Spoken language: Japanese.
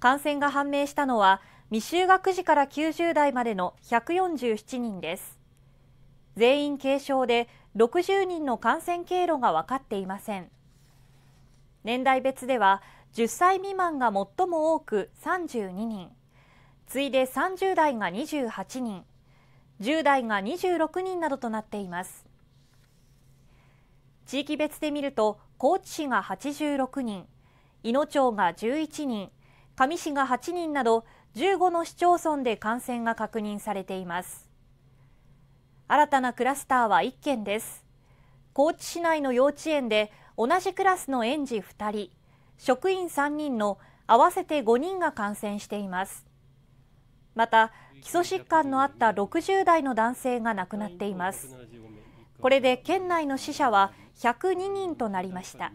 感染が判明したのは未就学児から90代までの147人です全員軽症で60人の感染経路が分かっていません年代別では10歳未満が最も多く32人次いで30代が28人10代が26人などとなっています地域別で見ると高知市が86人伊野町が11人香美市が8人など15の市町村で感染が確認されています新たなクラスターは1件です高知市内の幼稚園で同じクラスの園児2人職員3人の合わせて5人が感染していますまた基礎疾患のあった60代の男性が亡くなっていますこれで県内の死者は102人となりました